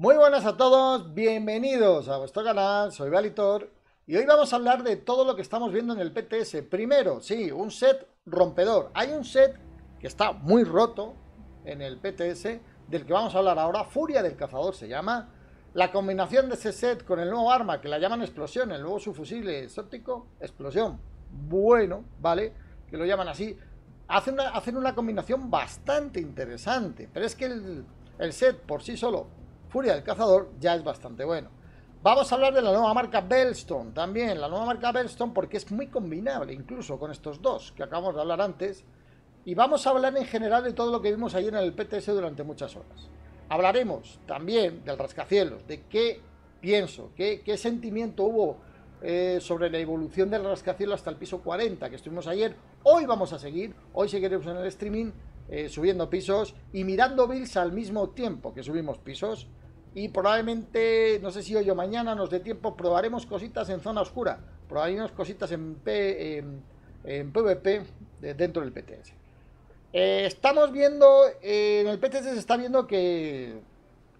Muy buenas a todos, bienvenidos a vuestro canal, soy Valitor y hoy vamos a hablar de todo lo que estamos viendo en el PTS. Primero, sí, un set rompedor. Hay un set que está muy roto en el PTS, del que vamos a hablar ahora, Furia del Cazador se llama. La combinación de ese set con el nuevo arma, que la llaman explosión, el nuevo es óptico, explosión, bueno, ¿vale? Que lo llaman así. Hacen una, una combinación bastante interesante, pero es que el, el set por sí solo Furia del Cazador ya es bastante bueno. Vamos a hablar de la nueva marca Bellstone también, la nueva marca Bellstone porque es muy combinable incluso con estos dos que acabamos de hablar antes. Y vamos a hablar en general de todo lo que vimos ayer en el PTS durante muchas horas. Hablaremos también del rascacielos, de qué pienso, qué, sentimiento hubo eh, sobre la evolución del rascacielos hasta el piso 40 que estuvimos ayer. Hoy vamos a seguir, hoy seguiremos en el streaming eh, subiendo pisos y mirando bills al mismo tiempo que subimos pisos y probablemente, no sé si hoy o mañana nos dé tiempo, probaremos cositas en zona oscura, probaremos cositas en, P, en, PvP dentro del PTS. Eh, estamos viendo, eh, en el PTS se está viendo que,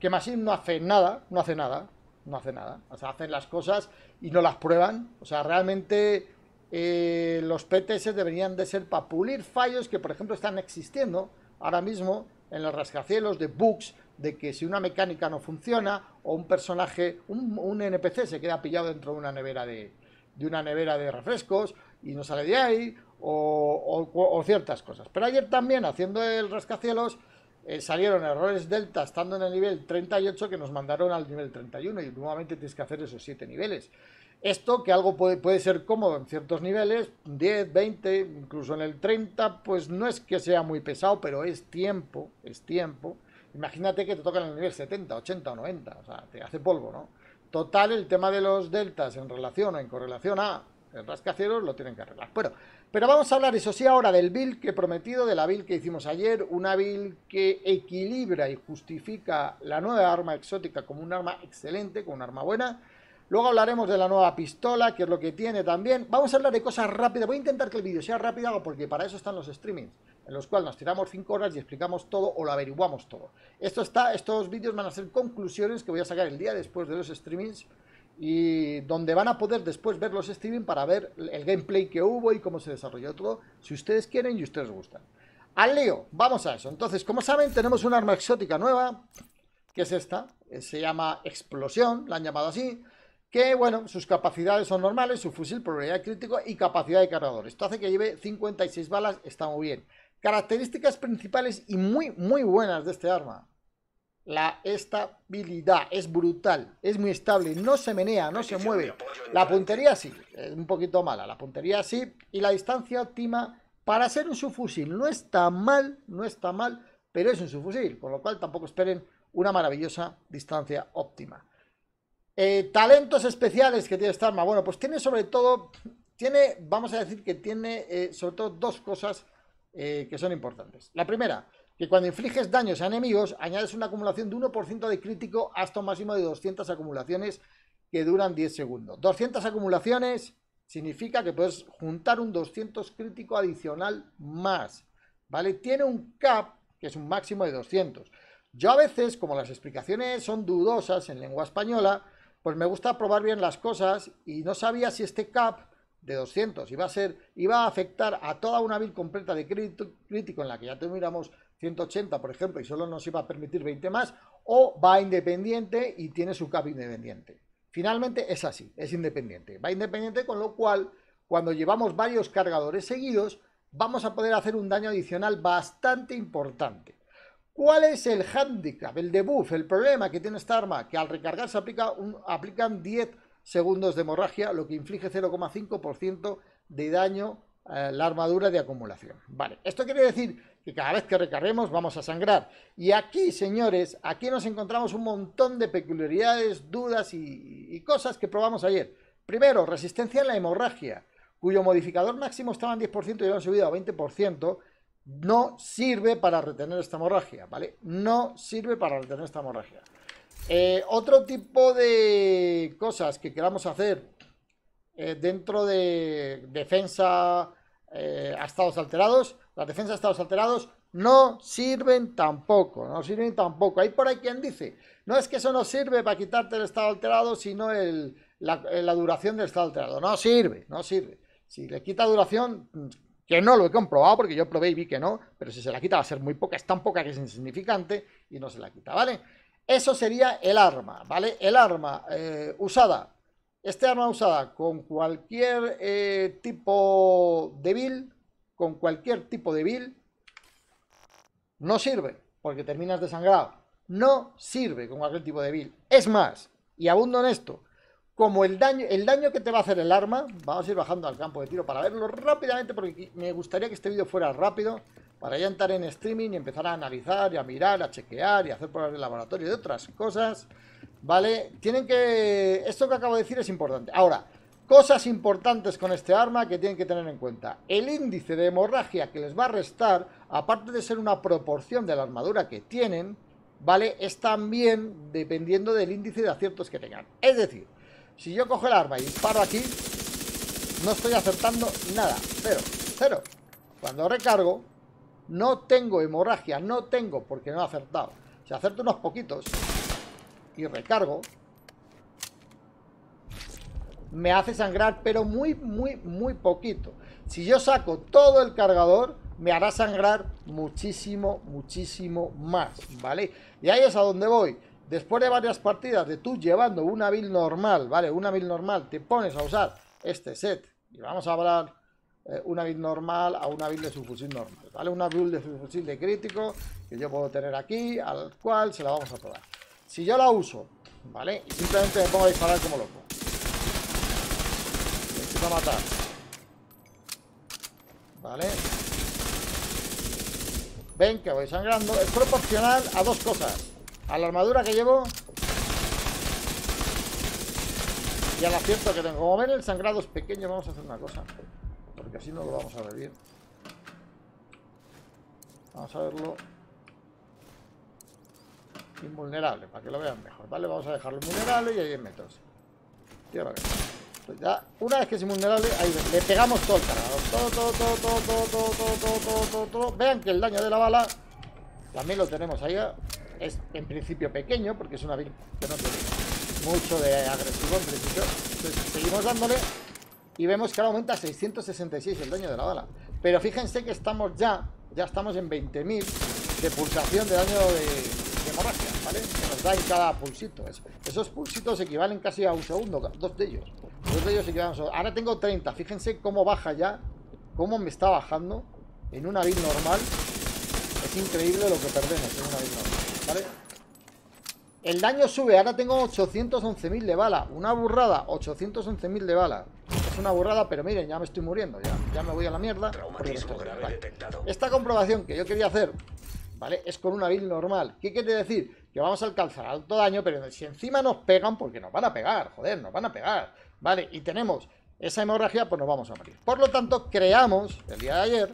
que no hace nada, no hace nada, no hace nada. O sea, hacen las cosas y no las prueban. O sea, realmente eh, los PTS deberían de ser para pulir fallos que, por ejemplo, están existiendo ahora mismo en los rascacielos de bugs de que si una mecánica no funciona o un personaje, un, NPC se queda pillado dentro de una nevera de, de una nevera de refrescos y no sale de ahí o, ciertas cosas. Pero ayer también haciendo el rascacielos eh, salieron errores delta estando en el nivel 38 que nos mandaron al nivel 31 y nuevamente tienes que hacer esos 7 niveles. Esto que algo puede, puede, ser cómodo en ciertos niveles, 10, 20, incluso en el 30, pues no es que sea muy pesado, pero es tiempo, es tiempo. Imagínate que te tocan en el nivel 70, 80 o 90, o sea, te hace polvo, ¿no? Total, el tema de los deltas en relación o en correlación a el rascacielos lo tienen que arreglar. Bueno, pero vamos a hablar, eso sí, ahora del build que he prometido, de la bill que hicimos ayer, una build que equilibra y justifica la nueva arma exótica como un arma excelente, como un arma buena. Luego hablaremos de la nueva pistola, que es lo que tiene también. Vamos a hablar de cosas rápidas. Voy a intentar que el vídeo sea rápido porque para eso están los streamings en los cuales nos tiramos 5 horas y explicamos todo o lo averiguamos todo. Esto está, estos vídeos van a ser conclusiones que voy a sacar el día después de los streamings y donde van a poder después ver los streamings para ver el gameplay que hubo y cómo se desarrolló todo, si ustedes quieren y ustedes gustan. Al Leo vamos a eso. Entonces, como saben, tenemos un arma exótica nueva, que es esta, eh, se llama Explosión, la han llamado así, que, bueno, sus capacidades son normales, su fusil, probabilidad crítico y capacidad de cargador. Esto hace que lleve 56 balas, está muy bien. Características principales y muy, muy buenas de este arma. La estabilidad es brutal, es muy estable, no se menea, no se mueve. La puntería sí, es un poquito mala, la puntería sí. Y la distancia óptima para ser un subfusil no está mal, no está mal, pero es un subfusil, con lo cual tampoco esperen una maravillosa distancia óptima. Eh, talentos especiales que tiene esta arma. Bueno, pues tiene sobre todo, tiene, vamos a decir que tiene eh, sobre todo dos cosas eh, que son importantes. La primera, que cuando infliges daños a enemigos, añades una acumulación de 1% de crítico hasta un máximo de 200 acumulaciones que duran 10 segundos. 200 acumulaciones significa que puedes juntar un 200 crítico adicional más, ¿vale? Tiene un cap, que es un máximo de 200. Yo a veces, como las explicaciones son dudosas en lengua española, pues me gusta probar bien las cosas y no sabía si este cap de 200 y va a ser y va a afectar a toda una bill completa de crédito crítico en la que ya tuviéramos 180, por ejemplo, y solo nos iba a permitir 20 más, o va independiente y tiene su cap independiente. Finalmente es así, es independiente. Va independiente con lo cual, cuando llevamos varios cargadores seguidos, vamos a poder hacer un daño adicional bastante importante. ¿Cuál es el handicap, el debuff, el problema que tiene esta arma? Que al recargar se aplica un, aplican 10 segundos de hemorragia, lo que inflige 0,5% de daño a la armadura de acumulación. Vale, esto quiere decir que cada vez que recarguemos vamos a sangrar. Y aquí, señores, aquí nos encontramos un montón de peculiaridades, dudas y, cosas que probamos ayer. Primero, resistencia a la hemorragia, cuyo modificador máximo estaba en 10% y lo han subido a 20%, no sirve para retener esta hemorragia, ¿vale? No sirve para retener esta hemorragia. Eh, otro tipo de cosas que queramos hacer eh, dentro de defensa eh, a estados alterados, la defensa a estados alterados no sirven tampoco, no sirven tampoco. Hay por ahí quien dice, no es que eso no sirve para quitarte el estado alterado, sino el, la duración del estado alterado. No sirve, no sirve. Si le quita duración, que no lo he comprobado porque yo probé y vi que no, pero si se la quita va a ser muy poca, es tan poca que es insignificante y no se la quita, ¿vale? Eso sería el arma, ¿vale? El arma eh, usada, este arma usada con cualquier eh, tipo de build, con cualquier tipo de build, no sirve, porque terminas desangrado. No sirve con cualquier tipo de build. Es más, y abundo en esto, como el daño, el daño que te va a hacer el arma, vamos a ir bajando al campo de tiro para verlo rápidamente, porque me gustaría que este vídeo fuera rápido, para ya entrar en streaming y empezar a analizar y a mirar, a chequear y a hacer pruebas de laboratorio y otras cosas, ¿vale? Tienen que... Esto que acabo de decir es importante. Ahora, cosas importantes con este arma que tienen que tener en cuenta. El índice de hemorragia que les va a restar, aparte de ser una proporción de la armadura que tienen, ¿vale? Es también dependiendo del índice de aciertos que tengan. Es decir, si yo cojo el arma y disparo aquí, no estoy acertando nada. Pero, cero. Cuando recargo, no tengo hemorragia, no tengo porque no he acertado. Si acerto unos poquitos y recargo, me hace sangrar, pero muy, muy, muy poquito. Si yo saco todo el cargador, me hará sangrar muchísimo, muchísimo más, ¿vale? Y ahí es a donde voy después de varias partidas de tú llevando una build normal, ¿vale? Una build normal, te pones a usar este set y vamos a hablar eh, una build normal a una build de subfusil normal, ¿vale? Una build de subfusil de crítico que yo puedo tener aquí, al cual se la vamos a probar. Si yo la uso, ¿vale? Y simplemente me pongo a disparar como loco. Me necesito a matar. ¿Vale? Ven que voy sangrando. Es proporcional a dos cosas. A la armadura que llevo. Y al acierto que tengo. Como ven, el sangrado es pequeño. Vamos a hacer una cosa. Porque así no lo vamos a ver bien. Vamos a verlo. Invulnerable, para que lo vean mejor. Vale, vamos a dejarlo invulnerable y ahí en metros. ya, una vez que es invulnerable, ahí le pegamos todo el cargador. Todo, todo, todo, todo, todo, todo, todo, Vean que el daño de la bala también lo tenemos allá es en principio pequeño, porque es una build que no tiene mucho de agresivo en principio. Entonces seguimos dándole y vemos que ahora aumenta a 666 el daño de la bala. Pero fíjense que estamos ya, ya estamos en 20.000 de pulsación de daño de, hemorragia, ¿vale? Que nos da en cada pulsito. Esos pulsitos equivalen casi a un segundo, dos de ellos. Dos de ellos equivalen Ahora tengo 30, fíjense cómo baja ya, cómo me está bajando en una build normal. Es increíble lo que perdemos en una build normal. ¿Vale? El daño sube, ahora tengo 811.000 de bala. Una burrada, 811.000 de bala. Es una burrada, pero miren, ya me estoy muriendo. Ya, me voy a la mierda. Esta comprobación que yo quería hacer, ¿vale? Es con una build normal. ¿Qué quiere decir? Que vamos a alcanzar alto daño, pero si encima nos pegan, porque nos van a pegar, joder, nos van a pegar. ¿Vale? Y tenemos esa hemorragia, pues nos vamos a morir. Por lo tanto, creamos, el día de ayer,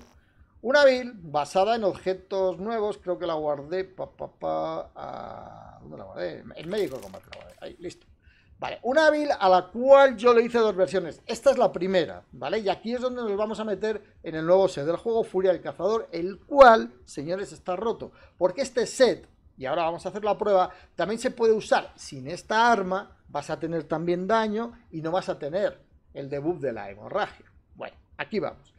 una build basada en objetos nuevos, creo que la guardé, ¿dónde la guardé? En médico de la guardé, ahí, listo. Vale, una build a la cual yo le hice dos versiones. Esta es la primera, ¿vale? Y aquí es donde nos vamos a meter en el nuevo set del juego, Furia del Cazador, el cual, señores, está roto. Porque este set, y ahora vamos a hacer la prueba, también se puede usar sin esta arma, vas a tener también daño y no vas a tener el debuff de la hemorragia. Bueno, aquí vamos.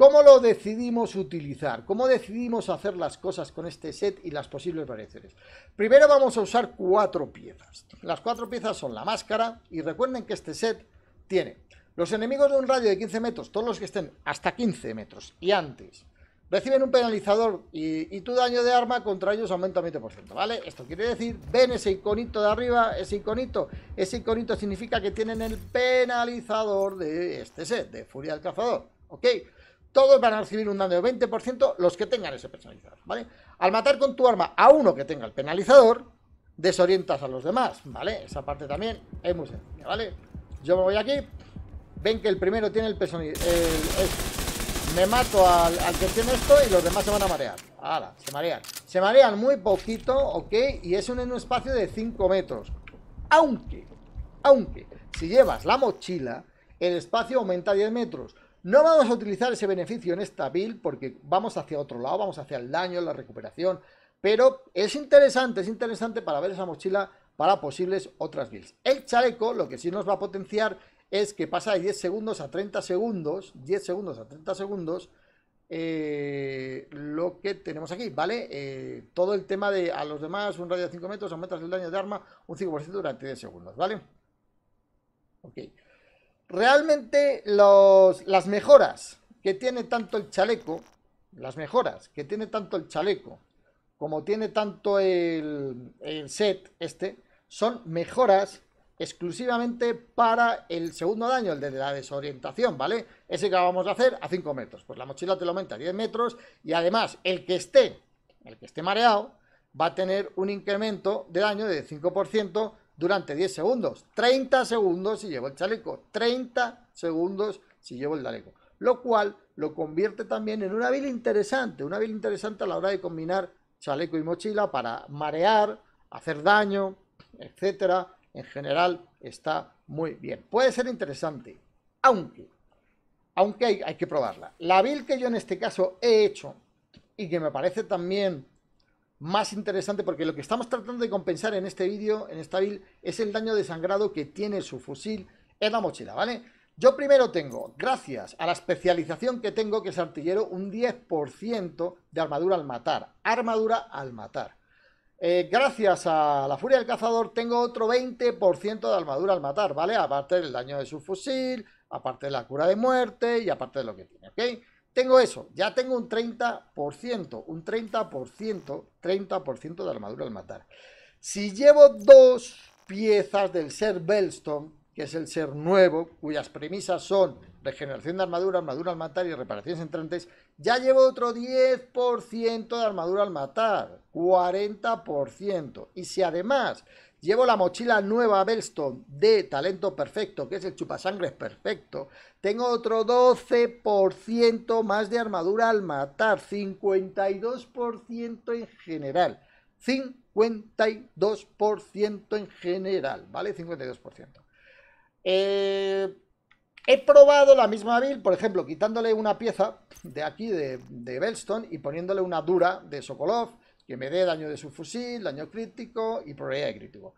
¿Cómo lo decidimos utilizar? ¿Cómo decidimos hacer las cosas con este set y las posibles variaciones? Primero vamos a usar cuatro piezas. Las cuatro piezas son la máscara y recuerden que este set tiene los enemigos de un radio de 15 metros, todos los que estén hasta 15 metros y antes, reciben un penalizador y, tu daño de arma contra ellos aumenta un 20%, ¿vale? Esto quiere decir, ven ese iconito de arriba, ese iconito, ese iconito significa que tienen el penalizador de este set, de Furia del Cazador, ¿ok? Todos van a recibir un daño de 20% los que tengan ese penalizador, ¿vale? Al matar con tu arma a uno que tenga el penalizador, desorientas a los demás, ¿vale? Esa parte también es muy sencilla, ¿vale? Yo me voy aquí, ven que el primero tiene el penalizador, me mato al, que tiene esto y los demás se van a marear. se marean. Se marean muy poquito, ¿ok? Y es en un espacio de 5 metros. Aunque, aunque, si llevas la mochila, el espacio aumenta a 10 metros. No vamos a utilizar ese beneficio en esta build porque vamos hacia otro lado, vamos hacia el daño, la recuperación, pero es interesante, es interesante para ver esa mochila para posibles otras builds. El chaleco lo que sí nos va a potenciar es que pasa de 10 segundos a 30 segundos, 10 segundos a 30 segundos, eh, lo que tenemos aquí, ¿vale? Eh, todo el tema de a los demás un radio de 5 metros, aumentas el daño de arma un 5% durante 10 segundos, ¿vale? Ok realmente las mejoras que tiene tanto el chaleco, las mejoras que tiene tanto el chaleco como tiene tanto el, set este, son mejoras exclusivamente para el segundo daño, el de la desorientación, ¿vale? Ese que vamos a hacer a 5 metros. Pues la mochila te lo aumenta a 10 metros y además el que esté, el que esté mareado, va a tener un incremento de daño de 5% durante 10 segundos. 30 segundos si llevo el chaleco. 30 segundos si llevo el daleco. Lo cual lo convierte también en una vil interesante. Una vil interesante a la hora de combinar chaleco y mochila para marear, hacer daño, etcétera. En general está muy bien. Puede ser interesante, aunque, aunque hay, hay que probarla. La vil que yo en este caso he hecho y que me parece también más interesante porque lo que estamos tratando de compensar en este vídeo, en esta build, es el daño de sangrado que tiene su fusil en la mochila, ¿vale? Yo primero tengo, gracias a la especialización que tengo, que es artillero, un 10% de armadura al matar. Armadura al matar. Eh, gracias a la furia del cazador tengo otro 20% de armadura al matar, ¿vale? Aparte del daño de su fusil, aparte de la cura de muerte y aparte de lo que tiene, ¿ok? Tengo eso, ya tengo un 30%, un 30%, 30% de armadura al matar. Si llevo dos piezas del ser Bellstone, que es el ser nuevo, cuyas premisas son regeneración de armadura, armadura al matar y reparaciones entrantes, ya llevo otro 10% de armadura al matar, 40%. Y si además Llevo la mochila nueva Bellstone de Talento Perfecto, que es el chupasangres perfecto. Tengo otro 12% más de armadura al matar, 52% en general. 52% en general, ¿vale? 52%. Eh, he probado la misma build, por ejemplo, quitándole una pieza de aquí de, de Bellstone y poniéndole una dura de Sokolov que me dé daño de su fusil, daño crítico y probabilidad de crítico.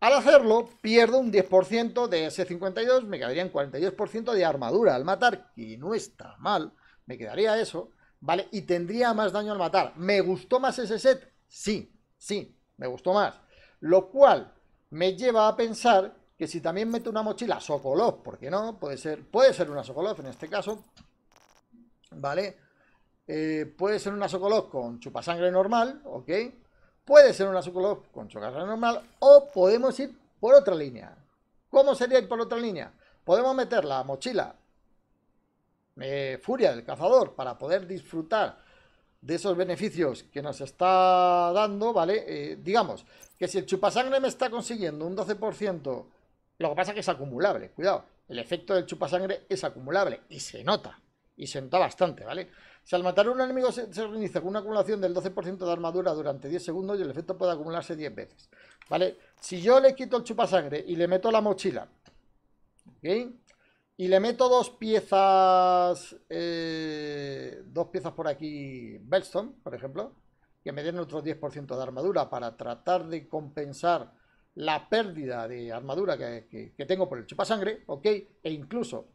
Al hacerlo, pierdo un 10% de ese 52 me quedaría en 42% de armadura al matar, Y no está mal, me quedaría eso, ¿vale? Y tendría más daño al matar. ¿Me gustó más ese set? Sí, sí, me gustó más. Lo cual me lleva a pensar que si también meto una mochila Sokolov, ¿por qué no? Puede ser, puede ser una Sokolov en este caso, ¿vale? Eh, puede ser una socolog con chupasangre normal, ¿ok? Puede ser una socolog con chupasangre normal o podemos ir por otra línea. ¿Cómo sería ir por otra línea? Podemos meter la mochila eh, Furia del Cazador para poder disfrutar de esos beneficios que nos está dando, ¿vale? Eh, digamos que si el chupasangre me está consiguiendo un 12%, lo que pasa es que es acumulable, cuidado, el efecto del chupasangre es acumulable y se nota, y se nota bastante, ¿vale? Si al matar a un enemigo se, organiza con una acumulación del 12% de armadura durante 10 segundos y el efecto puede acumularse 10 veces. ¿Vale? Si yo le quito el chupasangre y le meto la mochila, ¿ok? Y le meto dos piezas, eh, dos piezas por aquí, Bellstone, por ejemplo, que me den otro 10% de armadura para tratar de compensar la pérdida de armadura que, que tengo por el chupasangre, ¿ok? E incluso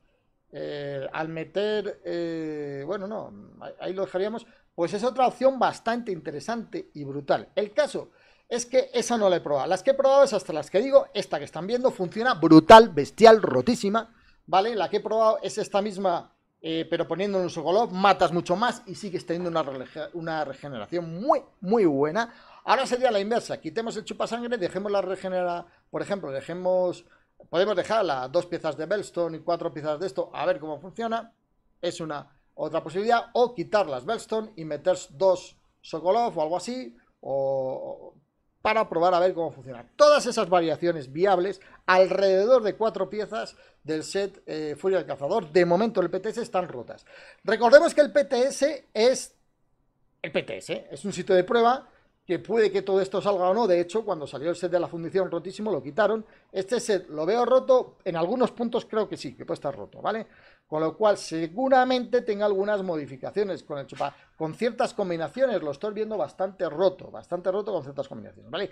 eh, al meter, eh, bueno, no, ahí lo dejaríamos, pues es otra opción bastante interesante y brutal. El caso es que esa no la he probado. Las que he probado es hasta las que digo, esta que están viendo funciona brutal, bestial, rotísima, ¿vale? La que he probado es esta misma, eh, pero poniéndonos un color, matas mucho más y sigues teniendo una, una regeneración muy, muy buena. Ahora sería la inversa, quitemos el chupasangre, dejemos la regenera, por ejemplo, dejemos Podemos dejar las dos piezas de Bellstone y cuatro piezas de esto, a ver cómo funciona. Es una otra posibilidad. O quitar las Bellstone y meter dos Sokolov o algo así. O para probar a ver cómo funciona. Todas esas variaciones viables alrededor de cuatro piezas del set eh, Furia del Cazador. De momento el PTS están rotas. Recordemos que el PTS es... El PTS es un sitio de prueba que puede que todo esto salga o no. De hecho, cuando salió el set de la fundición rotísimo, lo quitaron. Este set lo veo roto, en algunos puntos creo que sí, que puede estar roto, ¿vale? Con lo cual, seguramente tenga algunas modificaciones con el chupa, con ciertas combinaciones. Lo estoy viendo bastante roto, bastante roto con ciertas combinaciones, ¿vale?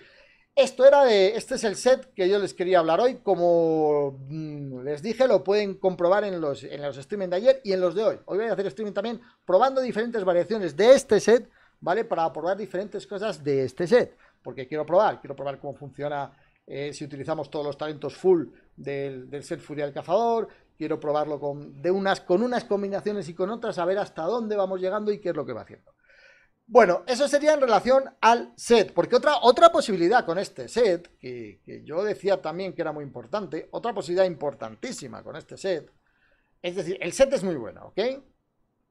Esto era de. Este es el set que yo les quería hablar hoy. Como mm, les dije, lo pueden comprobar en los, en los streaming de ayer y en los de hoy. Hoy voy a hacer streaming también probando diferentes variaciones de este set ¿vale? Para probar diferentes cosas de este set, porque quiero probar, quiero probar cómo funciona eh, si utilizamos todos los talentos full del, set Furia del Cazador, quiero probarlo con, de unas, con unas combinaciones y con otras, a ver hasta dónde vamos llegando y qué es lo que va haciendo. Bueno, eso sería en relación al set, porque otra, otra posibilidad con este set, que, que yo decía también que era muy importante, otra posibilidad importantísima con este set, es decir, el set es muy bueno, ¿ok?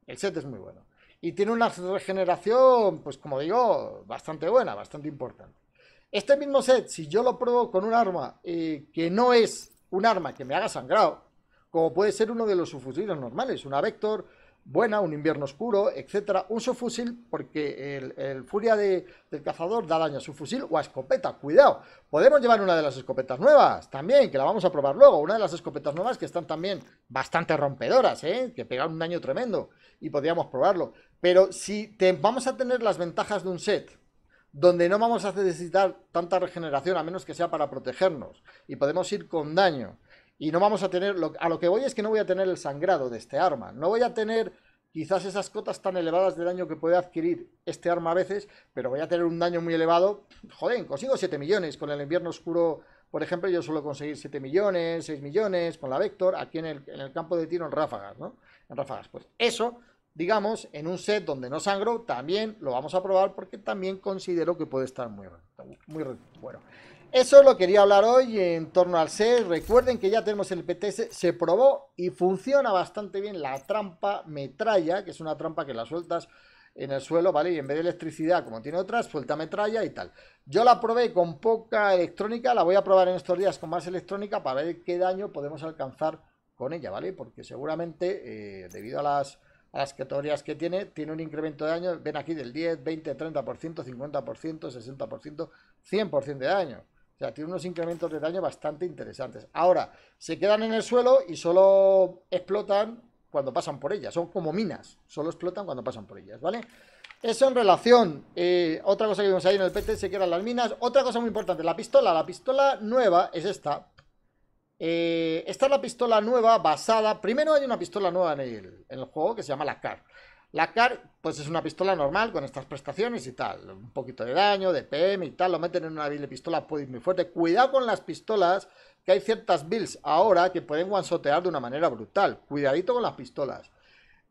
El set es muy bueno y tiene una regeneración, pues como digo, bastante buena, bastante importante. Este mismo set, si yo lo pruebo con un arma eh, que no es un arma que me haga sangrado, como puede ser uno de los subfusiles normales, una Vector, buena, un invierno oscuro, etcétera. Un subfusil, porque el, furia de, del cazador da daño a su fusil o a escopeta, cuidado. Podemos llevar una de las escopetas nuevas también, que la vamos a probar luego. Una de las escopetas nuevas que están también bastante rompedoras, ¿eh? que pegan un daño tremendo y podríamos probarlo. Pero si te, vamos a tener las ventajas de un set donde no vamos a necesitar tanta regeneración, a menos que sea para protegernos, y podemos ir con daño y no vamos a tener, a lo que voy es que no voy a tener el sangrado de este arma. No voy a tener quizás esas cotas tan elevadas de daño que puede adquirir este arma a veces, pero voy a tener un daño muy elevado. Joder, consigo 7 millones. Con el invierno oscuro, por ejemplo, yo suelo conseguir 7 millones, 6 millones, con la Vector, aquí en el, en el campo de tiro en ráfagas, ¿no? En ráfagas. Pues eso, digamos, en un set donde no sangro, también lo vamos a probar porque también considero que puede estar muy, muy bueno. Eso lo quería hablar hoy en torno al SES. Recuerden que ya tenemos el PTS, se probó y funciona bastante bien la trampa metralla, que es una trampa que la sueltas en el suelo, ¿vale? Y en vez de electricidad, como tiene otras, suelta metralla y tal. Yo la probé con poca electrónica, la voy a probar en estos días con más electrónica para ver qué daño podemos alcanzar con ella, ¿vale? Porque seguramente, eh, debido a las, a las, categorías que tiene, tiene un incremento de daño, ven aquí, del 10, 20, 30%, 50%, 60%, 100% de daño. O sea, tiene unos incrementos de daño bastante interesantes. Ahora, se quedan en el suelo y solo explotan cuando pasan por ellas. Son como minas. Solo explotan cuando pasan por ellas, ¿vale? Eso en relación. Eh, otra cosa que vimos ahí en el PT se quedan las minas. Otra cosa muy importante, la pistola. La pistola nueva es esta. Eh, esta es la pistola nueva basada. Primero hay una pistola nueva en el, en el juego que se llama la CAR. La CAR, pues es una pistola normal con estas prestaciones y tal. Un poquito de daño, de PM y tal. Lo meten en una build pistola muy fuerte. Cuidado con las pistolas, que hay ciertas builds ahora que pueden guansotear de una manera brutal. Cuidadito con las pistolas.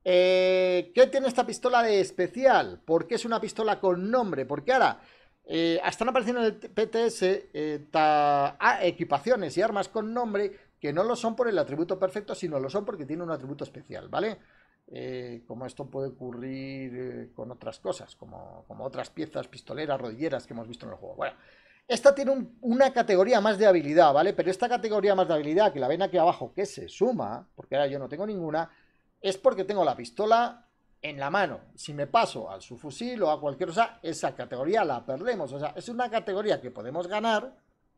Eh, ¿Qué tiene esta pistola de especial? ¿Por qué es una pistola con nombre? Porque ahora eh, están apareciendo en el PTS eh, ah, equipaciones y armas con nombre que no lo son por el atributo perfecto, sino lo son porque tiene un atributo especial, ¿vale? Eh, como esto puede ocurrir eh, con otras cosas, como, otras piezas pistoleras, rodilleras que hemos visto en el juego. Bueno, esta tiene una categoría más de habilidad, ¿vale? Pero esta categoría más de habilidad, que la ven aquí abajo, que se suma, porque ahora yo no tengo ninguna, es porque tengo la pistola en la mano. Si me paso al fusil o a cualquier cosa, esa categoría la perdemos. O sea, es una categoría que podemos ganar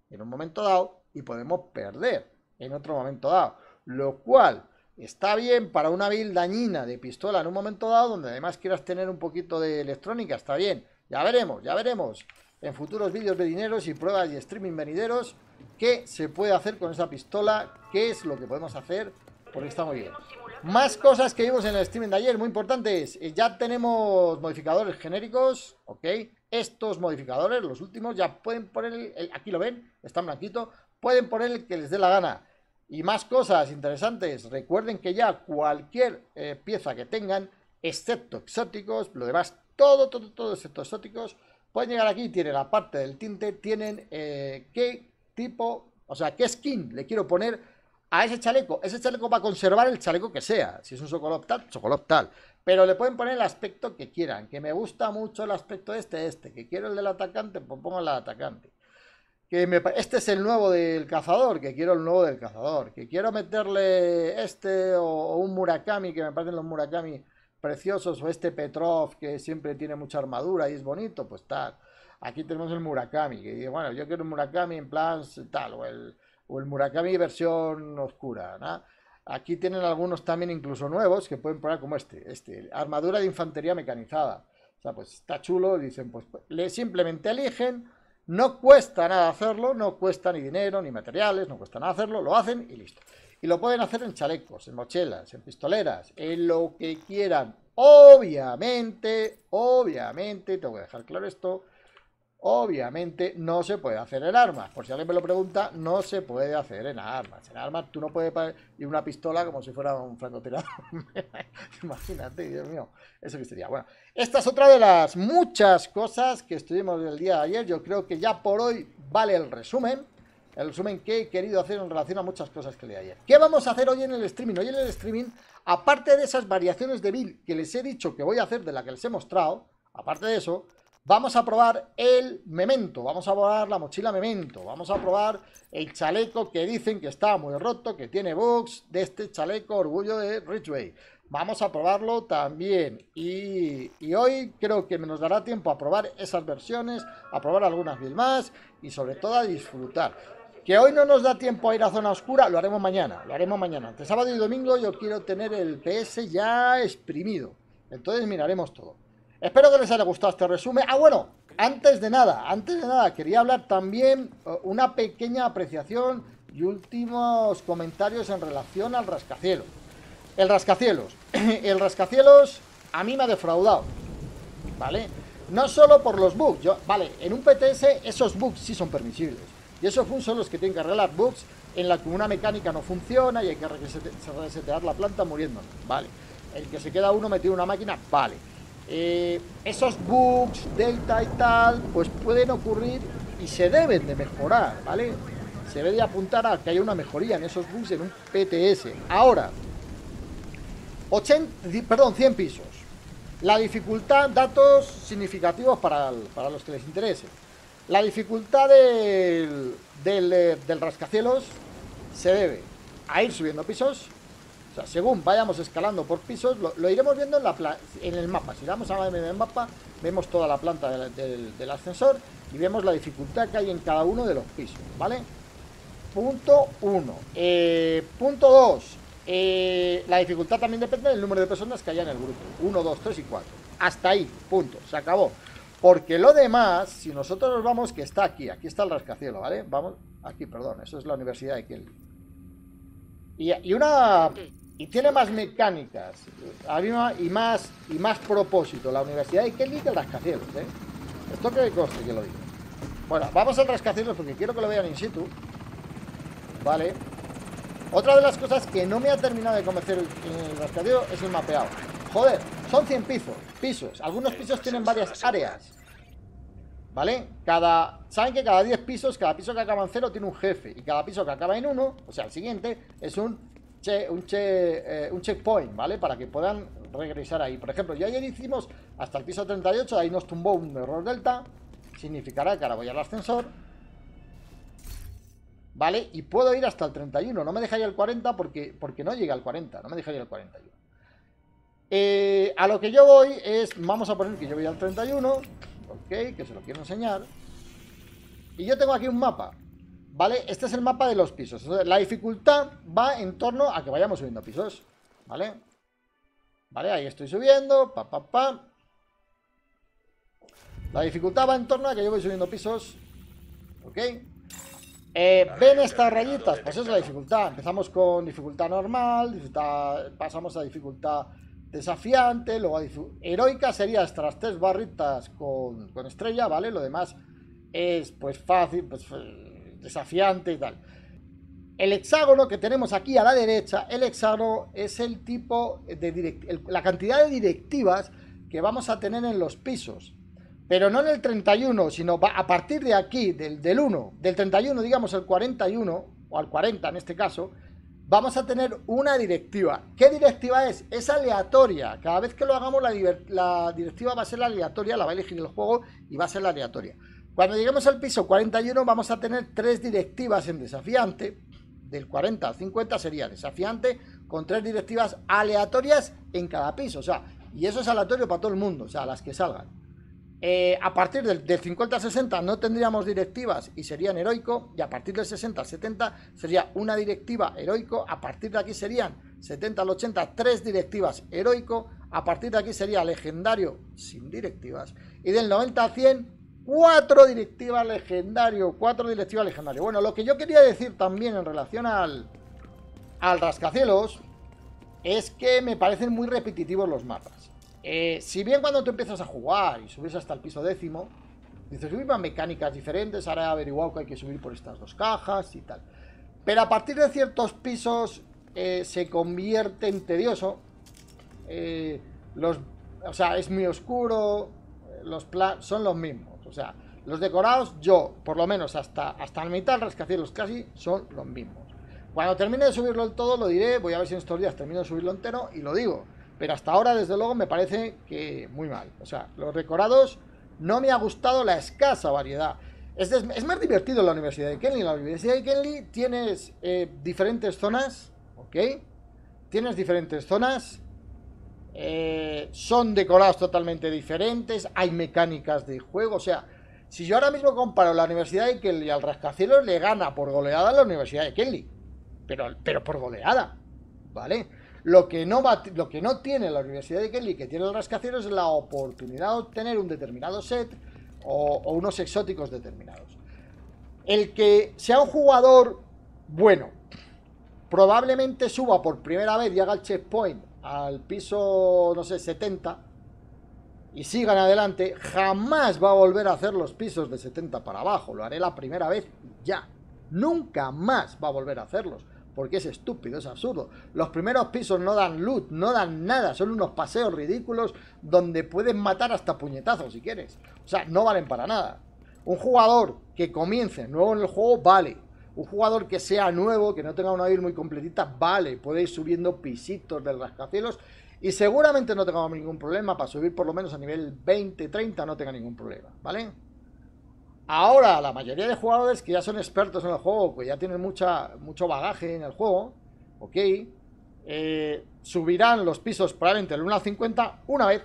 en un momento dado y podemos perder en otro momento dado. Lo cual Está bien para una build dañina de pistola en un momento dado, donde además quieras tener un poquito de electrónica, está bien. Ya veremos, ya veremos en futuros vídeos de dineros y pruebas y streaming venideros qué se puede hacer con esa pistola, qué es lo que podemos hacer, porque está muy bien. Más cosas que vimos en el streaming de ayer, muy importantes. Eh, ya tenemos modificadores genéricos, ¿ok? Estos modificadores, los últimos, ya pueden poner, el, aquí lo ven, están blanquito, pueden poner el que les dé la gana y más cosas interesantes. Recuerden que ya cualquier eh, pieza que tengan, excepto exóticos, lo demás, todo, todo, todo excepto exóticos, pueden llegar aquí, tienen la parte del tinte, tienen eh, qué tipo, o sea, qué skin le quiero poner a ese chaleco. Ese chaleco va a conservar el chaleco que sea. Si es un socoloptal, tal, Pero le pueden poner el aspecto que quieran. Que me gusta mucho el aspecto este, este. Que quiero el del atacante, pues pongo el del atacante que este es el nuevo del cazador, que quiero el nuevo del cazador, que quiero meterle este o, un Murakami, que me parecen los Murakami preciosos, o este Petrov, que siempre tiene mucha armadura y es bonito, pues tal. Aquí tenemos el Murakami, que bueno, yo quiero un Murakami en plan tal, o el, o el Murakami versión oscura, Aquí tienen algunos también incluso nuevos que pueden probar como este, este, armadura de infantería mecanizada. O sea, pues está chulo, dicen, pues le simplemente eligen no cuesta nada hacerlo, no cuesta ni dinero, ni materiales, no cuesta nada hacerlo, lo hacen y listo. Y lo pueden hacer en chalecos, en mochelas, en pistoleras, en lo que quieran. Obviamente, obviamente, tengo que dejar claro esto, Obviamente no se puede hacer en armas. Por si alguien me lo pregunta, no se puede hacer en armas. En armas tú no puedes ir una pistola como si fuera un francotirador. Imagínate, Dios mío. Eso que sería. Bueno, esta es otra de las muchas cosas que estuvimos el día de ayer. Yo creo que ya por hoy vale el resumen. El resumen que he querido hacer en relación a muchas cosas que leí ayer. ¿Qué vamos a hacer hoy en el streaming? Hoy en el streaming, aparte de esas variaciones de build que les he dicho que voy a hacer, de la que les he mostrado, aparte de eso, Vamos a probar el memento, vamos a probar la mochila memento, vamos a probar el chaleco que dicen que está muy roto, que tiene bugs, de este chaleco orgullo de Ridgeway. Vamos a probarlo también y, hoy creo que nos dará tiempo a probar esas versiones, a probar algunas mil más y sobre todo a disfrutar. Que hoy no nos da tiempo a ir a zona oscura, lo haremos mañana, lo haremos mañana. Entre sábado y domingo yo quiero tener el PS ya exprimido, entonces miraremos todo. Espero que les haya gustado este resumen. Ah, bueno, antes de nada, antes de nada, quería hablar también eh, una pequeña apreciación y últimos comentarios en relación al rascacielos. El rascacielos. El rascacielos a mí me ha defraudado. ¿Vale? No solo por los bugs. Yo, vale, en un PTS esos bugs sí son permisibles. Y esos bugs son los que tienen que arreglar bugs en la que una mecánica no funciona y hay que resetear la planta muriendo. Vale. El que se queda uno metido en una máquina, vale. Eh, esos bugs, delta y tal, pues pueden ocurrir y se deben de mejorar, ¿vale? Se debe de apuntar a que haya una mejoría en esos bugs en un PTS. Ahora, 80, perdón, 100 pisos. La dificultad, datos significativos para, los que les interese. La dificultad del eh, rascacielos se debe a ir subiendo pisos, según vayamos escalando por pisos, lo, iremos viendo en, el mapa. Si damos a el mapa, vemos toda la planta del, ascensor y vemos la dificultad que hay en cada uno de los pisos, ¿vale? Punto 1. Eh, punto 2. Eh, la dificultad también depende del número de personas que haya en el grupo. 1, 2, 3 y 4. Hasta ahí, punto, se acabó. Porque lo demás, si nosotros nos vamos, que está aquí, aquí está el rascacielos, ¿vale? Vamos, aquí, perdón, eso es la Universidad de Kiel. y una y tiene más mecánicas y más, y más propósito la Universidad de Kelly que el rascacielos. ¿eh? Esto que coste que lo digo. Bueno, vamos al rascacielos porque quiero que lo vean in situ. Vale. Otra de las cosas que no me ha terminado de convencer el rascacielos es el mapeado. Joder, son 100 pisos, pisos. Algunos pisos tienen varias áreas. ¿Vale? Cada, Saben que cada 10 pisos, cada piso que acaba en 0 tiene un jefe. Y cada piso que acaba en 1, o sea, el siguiente, es un eh, un, checkpoint, ¿vale? Para que puedan regresar ahí. Por ejemplo, ya ayer hicimos hasta el piso 38, ahí nos tumbó un error delta. Significará que ahora voy al ascensor. ¿Vale? Y puedo ir hasta el 31. No me ir el 40 porque, porque no llega al 40. No me dejaría el 41. Eh, a lo que yo voy es... Vamos a poner que yo voy al 31. Ok, que se lo quiero enseñar. Y yo tengo aquí un mapa. ¿Vale? Este es el mapa de los pisos. La dificultad va en torno a que vayamos subiendo pisos. ¿Vale? Vale, ahí estoy subiendo. Pa, pa, La dificultad va en torno a que yo voy subiendo pisos. ¿Ok? Eh, ¿Ven estas rayitas? Pues es la dificultad. Empezamos con dificultad normal, pasamos a dificultad desafiante, luego a heroica sería estas tres barritas con, con estrella, ¿vale? Lo demás es pues fácil, pues desafiante y tal. El hexágono que tenemos aquí a la derecha, el hexágono es el tipo de la cantidad de directivas que vamos a tener en los pisos. Pero no en el 31, sino a partir de aquí, del, 1, del 31, digamos al 41, o al 40 en este caso, vamos a tener una directiva. ¿Qué directiva es? Es aleatoria. Cada vez que lo hagamos, la, directiva va a ser aleatoria, la va a elegir el juego y va a ser la aleatoria. Cuando lleguemos al piso 41 vamos a tener tres directivas en desafiante. Del 40 al 50 sería desafiante con tres directivas aleatorias en cada piso. O sea, y eso es aleatorio para todo el mundo, o sea, las que salgan. Eh, a partir del, del 50 al 60 no tendríamos directivas y serían heroico. Y a partir del 60 al 70 sería una directiva heroico. A partir de aquí serían 70 al 80 tres directivas heroico. A partir de aquí sería legendario sin directivas. Y del 90 al 100 Cuatro directivas legendario cuatro directivas legendarias. Bueno, lo que yo quería decir también en relación al, al rascacielos es que me parecen muy repetitivos los mapas. Eh, si bien cuando tú empiezas a jugar y subes hasta el piso décimo, dices, uy, más mecánicas diferentes, ahora he averiguado que hay que subir por estas dos cajas y tal. Pero a partir de ciertos pisos eh, se convierte en tedioso. Eh, o sea, es muy oscuro, los son los mismos. O sea, los decorados, yo, por lo menos hasta, hasta la mitad, rascacielos casi, son los mismos. Cuando termine de subirlo todo, lo diré. Voy a ver si en estos días termino de subirlo entero y lo digo. Pero hasta ahora, desde luego, me parece que muy mal. O sea, los decorados no me ha gustado la escasa variedad. Es, más divertido la Universidad de Kenley. la Universidad de Kenley tienes eh, diferentes zonas, ¿ok? Tienes diferentes zonas eh, son decorados totalmente diferentes, hay mecánicas de juego, o sea, si yo ahora mismo comparo la Universidad de Kelly al Rascacielos, le gana por goleada a la Universidad de Kelly, pero, pero por goleada, ¿vale? Lo que, no lo que no tiene la Universidad de Kelly, que tiene el Rascacielos, es la oportunidad de obtener un determinado set o, o unos exóticos determinados. El que sea un jugador bueno, probablemente suba por primera vez y haga el checkpoint al piso, no sé, 70 y sigan adelante, jamás va a volver a hacer los pisos de 70 para abajo. Lo haré la primera vez ya. Nunca más va a volver a hacerlos. Porque es estúpido, es absurdo. Los primeros pisos no dan luz, no dan nada. Son unos paseos ridículos donde puedes matar hasta puñetazos si quieres. O sea, no valen para nada. Un jugador que comience nuevo en el juego vale un jugador que sea nuevo, que no tenga una build muy completita, vale, puede ir subiendo pisitos del rascacielos y seguramente no tengamos ningún problema para subir por lo menos a nivel 20, 30, no tenga ningún problema, ¿vale? Ahora, la mayoría de jugadores que ya son expertos en el juego, que ya tienen mucha, mucho bagaje en el juego, ¿ok? Eh, subirán los pisos probablemente del 1 al 50 una vez.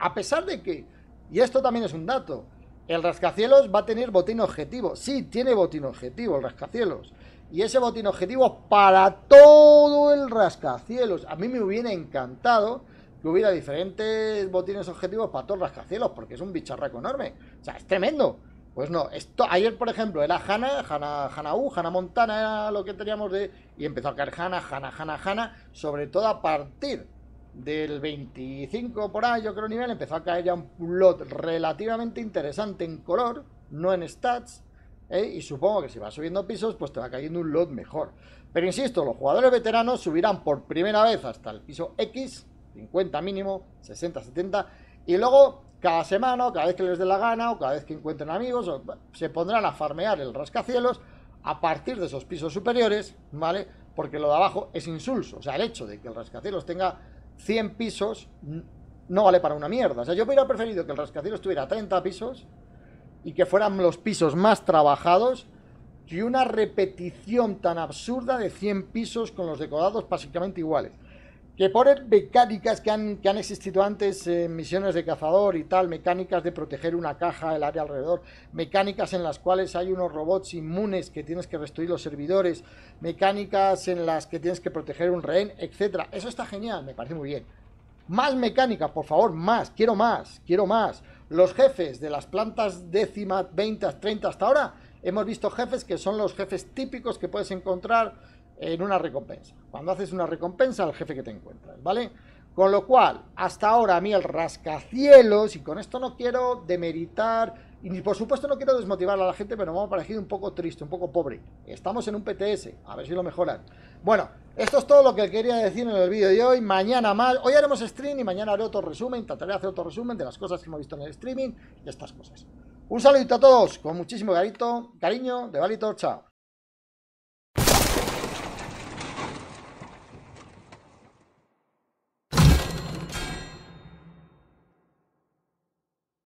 A pesar de que, y esto también es un dato, el rascacielos va a tener botín objetivo. Sí, tiene botín objetivo el rascacielos. Y ese botín objetivo para todo el rascacielos. A mí me hubiera encantado que hubiera diferentes botines objetivos para todo el rascacielos, porque es un bicharraco enorme. O sea, es tremendo. Pues no, esto, ayer por ejemplo era Hanna, Hanna, U, Hanna Montana era lo que teníamos de... Y empezó a caer Hanna, Hanna, Hanna, Hanna, sobre todo a partir del 25 por ahí, yo creo nivel, empezó a caer ya un lot relativamente interesante en color, no en stats, ¿eh? y supongo que si vas subiendo pisos, pues te va cayendo un lot mejor. Pero insisto, los jugadores veteranos subirán por primera vez hasta el piso X, 50 mínimo, 60, 70, y luego cada semana, o cada vez que les dé la gana, o cada vez que encuentren amigos, se pondrán a farmear el rascacielos a partir de esos pisos superiores, ¿vale? Porque lo de abajo es insulso, o sea, el hecho de que el rascacielos tenga 100 pisos no vale para una mierda. O sea, yo hubiera preferido que el rascacielos tuviera 30 pisos y que fueran los pisos más trabajados y una repetición tan absurda de 100 pisos con los decorados básicamente iguales que poner mecánicas que han, que han existido antes, en eh, misiones de cazador y tal, mecánicas de proteger una caja, el área alrededor, mecánicas en las cuales hay unos robots inmunes que tienes que restituir los servidores, mecánicas en las que tienes que proteger un rehén, etcétera. Eso está genial, me parece muy bien. Más mecánicas, por favor, más, quiero más, quiero más. Los jefes de las plantas décimas, 20, 30 hasta ahora, hemos visto jefes que son los jefes típicos que puedes encontrar en una recompensa. Cuando haces una recompensa al jefe que te encuentras, ¿vale? Con lo cual, hasta ahora a mí el rascacielos, y con esto no quiero demeritar, y por supuesto no quiero desmotivar a la gente, pero me ha parecido un poco triste, un poco pobre. Estamos en un PTS, a ver si lo mejoran. Bueno, esto es todo lo que quería decir en el vídeo de hoy. Mañana más, hoy haremos stream y mañana haré otro resumen, trataré de hacer otro resumen de las cosas que hemos visto en el streaming y estas cosas. Un saludito a todos, con muchísimo carito, cariño, de Valitor, chao.